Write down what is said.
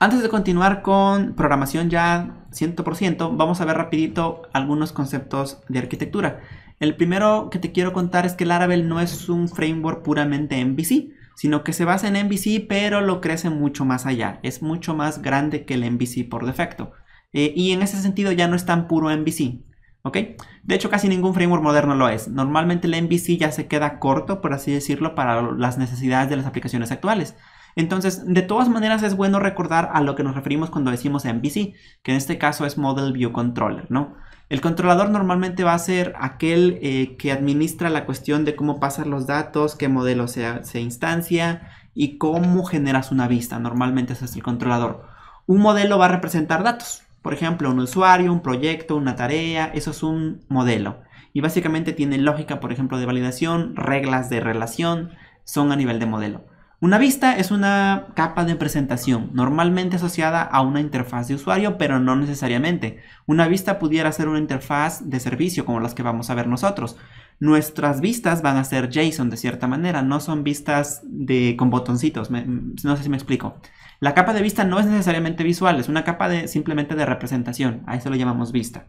Antes de continuar con programación ya 100%, vamos a ver rapidito algunos conceptos de arquitectura. El primero que te quiero contar es que el Laravel no es un framework puramente MVC, sino que se basa en MVC, pero lo crece mucho más allá. Es mucho más grande que el MVC por defecto. Eh, y en ese sentido ya no es tan puro MVC. ¿Ok? De hecho, casi ningún framework moderno lo es. Normalmente el MVC ya se queda corto, por así decirlo, para las necesidades de las aplicaciones actuales. Entonces, de todas maneras es bueno recordar a lo que nos referimos cuando decimos MVC, que en este caso es Model View Controller, ¿no? El controlador normalmente va a ser aquel eh, que administra la cuestión de cómo pasan los datos, qué modelo se, se instancia y cómo generas una vista. Normalmente ese es el controlador. Un modelo va a representar datos, por ejemplo, un usuario, un proyecto, una tarea, eso es un modelo. Y básicamente tiene lógica, por ejemplo, de validación, reglas de relación, son a nivel de modelo. Una vista es una capa de presentación, normalmente asociada a una interfaz de usuario, pero no necesariamente. Una vista pudiera ser una interfaz de servicio como las que vamos a ver nosotros. Nuestras vistas van a ser JSON de cierta manera, no son vistas de, con botoncitos, no sé si me explico. La capa de vista no es necesariamente visual, es una capa de, simplemente de representación, a eso lo llamamos vista.